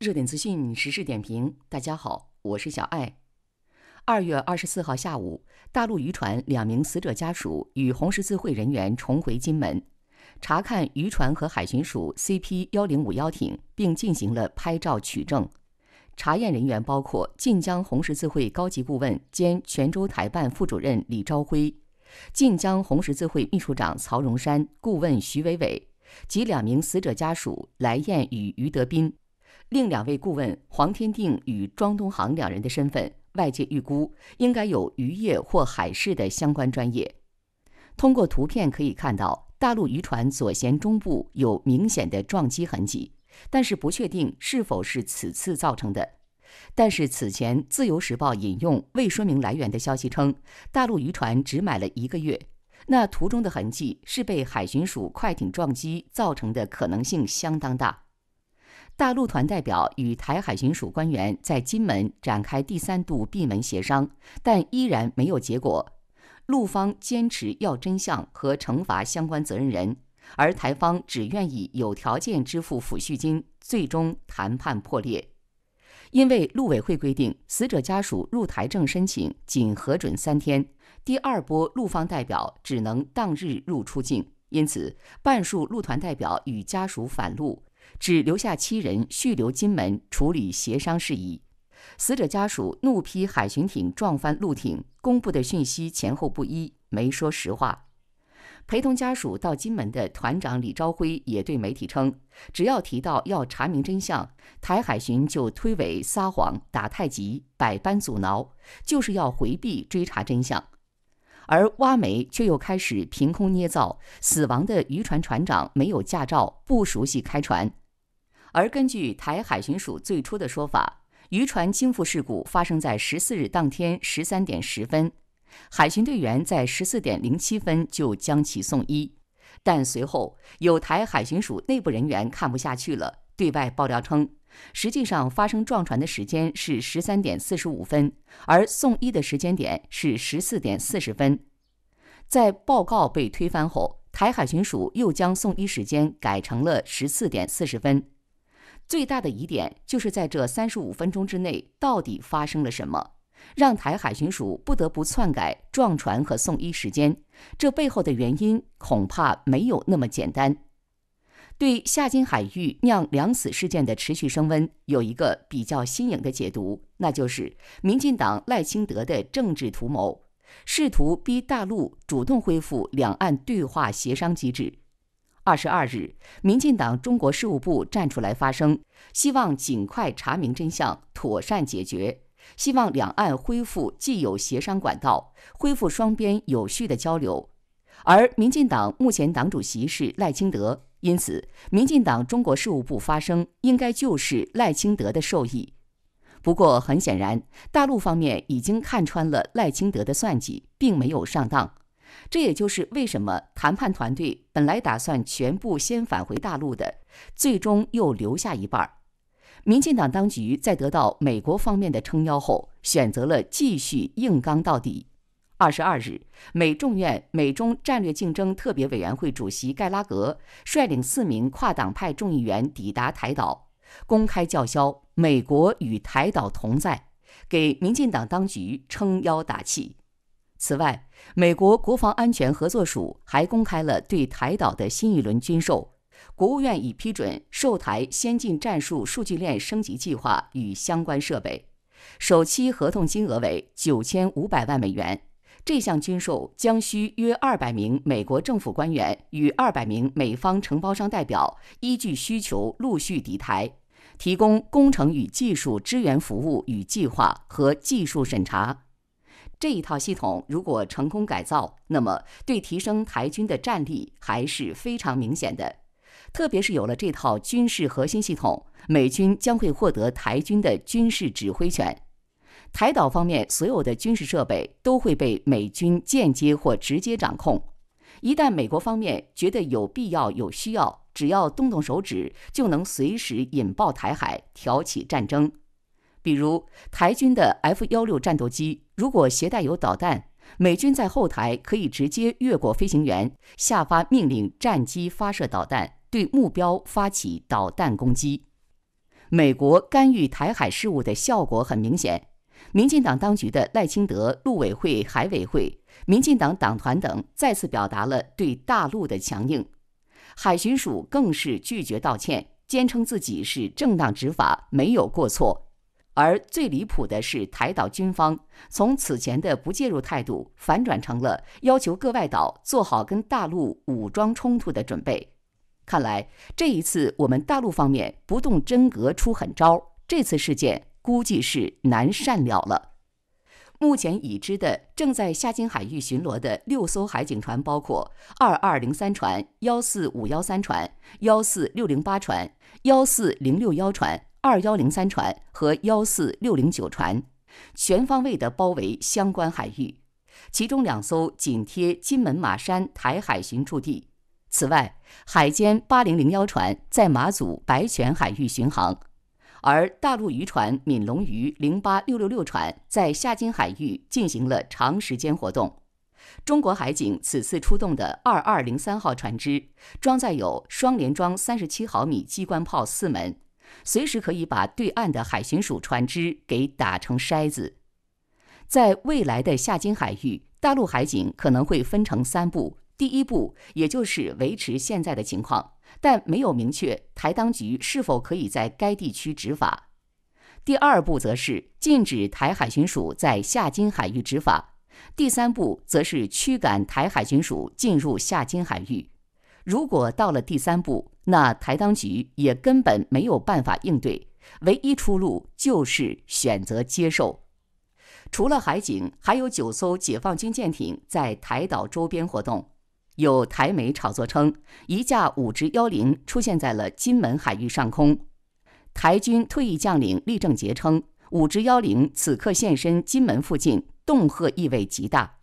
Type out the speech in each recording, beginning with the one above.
热点资讯，时事点评。大家好，我是小艾。二月二十四号下午，大陆渔船两名死者家属与红十字会人员重回金门，查看渔船和海巡署 CP 幺零五幺艇，并进行了拍照取证。查验人员包括晋江红十字会高级顾问兼泉州台办副主任李朝辉、晋江红十字会秘书长曹荣山、顾问徐伟伟及两名死者家属来燕与余德斌。另两位顾问黄天定与庄东航两人的身份，外界预估应该有渔业或海事的相关专业。通过图片可以看到，大陆渔船左舷中部有明显的撞击痕迹，但是不确定是否是此次造成的。但是此前《自由时报》引用未说明来源的消息称，大陆渔船只买了一个月，那图中的痕迹是被海巡署快艇撞击造成的可能性相当大。大陆团代表与台海巡署官员在金门展开第三度闭门协商，但依然没有结果。陆方坚持要真相和惩罚相关责任人，而台方只愿意有条件支付抚恤金，最终谈判破裂。因为陆委会规定，死者家属入台证申请仅核准三天，第二波陆方代表只能当日入出境，因此半数陆团代表与家属返陆。只留下七人续留金门处理协商事宜。死者家属怒批海巡艇撞翻陆艇公布的讯息前后不一，没说实话。陪同家属到金门的团长李朝辉也对媒体称：“只要提到要查明真相，台海巡就推诿撒谎、打太极，百般阻挠，就是要回避追查真相。”而挖煤却又开始凭空捏造，死亡的渔船船长没有驾照，不熟悉开船。而根据台海巡署最初的说法，渔船倾覆事故发生在十四日当天十三点十分，海巡队员在十四点零七分就将其送医，但随后有台海巡署内部人员看不下去了，对外爆料称，实际上发生撞船的时间是十三点四十五分，而送医的时间点是十四点四十分。在报告被推翻后，台海巡署又将送医时间改成了十四点四十分。最大的疑点就是在这三十五分钟之内到底发生了什么，让台海巡署不得不篡改撞船和送医时间。这背后的原因恐怕没有那么简单。对夏金海域酿两死事件的持续升温，有一个比较新颖的解读，那就是民进党赖清德的政治图谋，试图逼大陆主动恢复两岸对话协商机制。二十二日，民进党中国事务部站出来发声，希望尽快查明真相，妥善解决，希望两岸恢复既有协商管道，恢复双边有序的交流。而民进党目前党主席是赖清德，因此民进党中国事务部发声应该就是赖清德的授意。不过很显然，大陆方面已经看穿了赖清德的算计，并没有上当。这也就是为什么谈判团队本来打算全部先返回大陆的，最终又留下一半。民进党当局在得到美国方面的撑腰后，选择了继续硬刚到底。二十二日，美众院美中战略竞争特别委员会主席盖拉格率领四名跨党派众议员抵达台岛，公开叫嚣“美国与台岛同在”，给民进党当局撑腰打气。此外，美国国防安全合作署还公开了对台岛的新一轮军售。国务院已批准售台先进战术数据链升级计划与相关设备，首期合同金额为九千五百万美元。这项军售将需约二百名美国政府官员与二百名美方承包商代表，依据需求陆续抵台，提供工程与技术支援服务与计划和技术审查。这一套系统如果成功改造，那么对提升台军的战力还是非常明显的。特别是有了这套军事核心系统，美军将会获得台军的军事指挥权。台岛方面所有的军事设备都会被美军间接或直接掌控。一旦美国方面觉得有必要、有需要，只要动动手指就能随时引爆台海，挑起战争。比如台军的 F 幺六战斗机。如果携带有导弹，美军在后台可以直接越过飞行员，下发命令，战机发射导弹，对目标发起导弹攻击。美国干预台海事务的效果很明显，民进党当局的赖清德陆委会、海委会、民进党党团等再次表达了对大陆的强硬。海巡署更是拒绝道歉，坚称自己是正当执法，没有过错。而最离谱的是，台岛军方从此前的不介入态度，反转成了要求各外岛做好跟大陆武装冲突的准备。看来这一次我们大陆方面不动真格出狠招，这次事件估计是难善了了。目前已知的正在下金海域巡逻的六艘海警船，包括二二零三船、幺四五幺三船、幺四六零八船、幺四零六幺船。二幺零三船和幺四六零九船全方位地包围相关海域，其中两艘紧贴金门马山台海巡驻地。此外，海监八零零幺船在马祖白泉海域巡航，而大陆渔船闽龙鱼零八六六六船在夏津海域进行了长时间活动。中国海警此次出动的二二零三号船只装载有双联装三十七毫米机关炮四门。随时可以把对岸的海巡署船只给打成筛子。在未来的夏津海域，大陆海警可能会分成三步：第一步，也就是维持现在的情况，但没有明确台当局是否可以在该地区执法；第二步，则是禁止台海巡署在夏津海域执法；第三步，则是驱赶台海巡署进入夏津海域。如果到了第三步，那台当局也根本没有办法应对，唯一出路就是选择接受。除了海警，还有九艘解放军舰艇在台岛周边活动。有台媒炒作称，一架武直幺零出现在了金门海域上空。台军退役将领厉正杰称，武直幺零此刻现身金门附近，恫吓意味极大。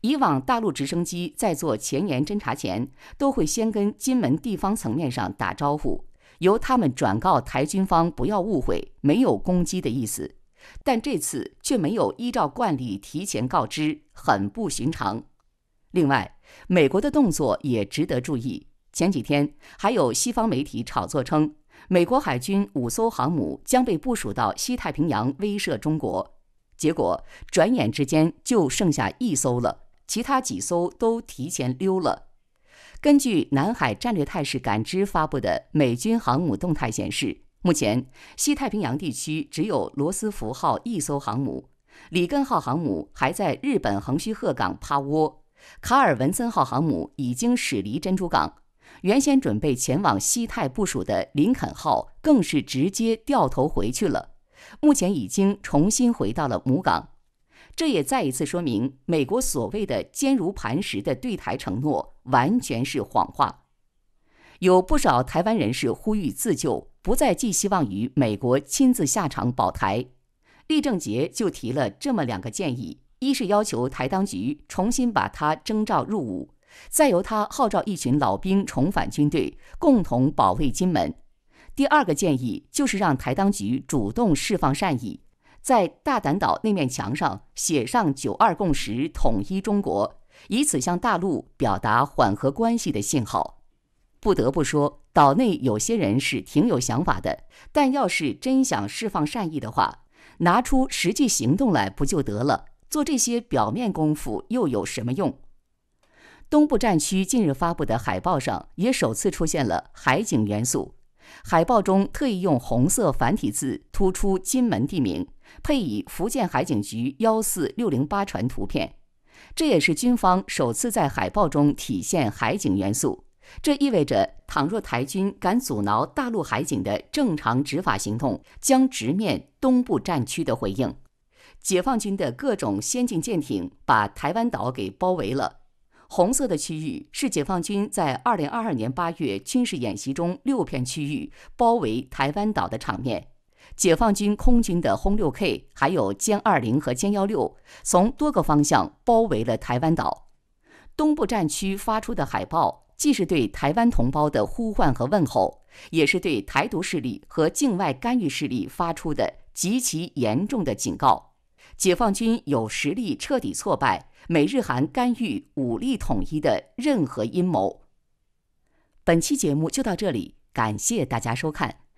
以往大陆直升机在做前沿侦察前，都会先跟金门地方层面上打招呼，由他们转告台军方不要误会，没有攻击的意思。但这次却没有依照惯例提前告知，很不寻常。另外，美国的动作也值得注意。前几天还有西方媒体炒作称，美国海军五艘航母将被部署到西太平洋威慑中国，结果转眼之间就剩下一艘了。其他几艘都提前溜了。根据《南海战略态势感知》发布的美军航母动态显示，目前西太平洋地区只有罗斯福号一艘航母，里根号航母还在日本横须贺港趴窝，卡尔文森号航母已经驶离珍珠港，原先准备前往西太部署的林肯号更是直接掉头回去了，目前已经重新回到了母港。这也再一次说明，美国所谓的坚如磐石的对台承诺完全是谎话。有不少台湾人士呼吁自救，不再寄希望于美国亲自下场保台。立正杰就提了这么两个建议：一是要求台当局重新把他征召入伍，再由他号召一群老兵重返军队，共同保卫金门；第二个建议就是让台当局主动释放善意。在大胆岛那面墙上写上“九二共识，统一中国”，以此向大陆表达缓和关系的信号。不得不说，岛内有些人是挺有想法的。但要是真想释放善意的话，拿出实际行动来不就得了？做这些表面功夫又有什么用？东部战区近日发布的海报上，也首次出现了海景元素。海报中特意用红色繁体字突出金门地名。配以福建海警局“幺四六零八”船图片，这也是军方首次在海报中体现海警元素。这意味着，倘若台军敢阻挠大陆海警的正常执法行动，将直面东部战区的回应。解放军的各种先进舰艇把台湾岛给包围了。红色的区域是解放军在2022年8月军事演习中六片区域包围台湾岛的场面。解放军空军的轰六 K，还有歼二零和歼幺六，从多个方向包围了台湾岛。东部战区发出的海报，既是对台湾同胞的呼唤和问候，也是对台独势力和境外干预势力发出的极其严重的警告。解放军有实力彻底挫败美日韩干预武力统一的任何阴谋。本期节目就到这里，感谢大家收看。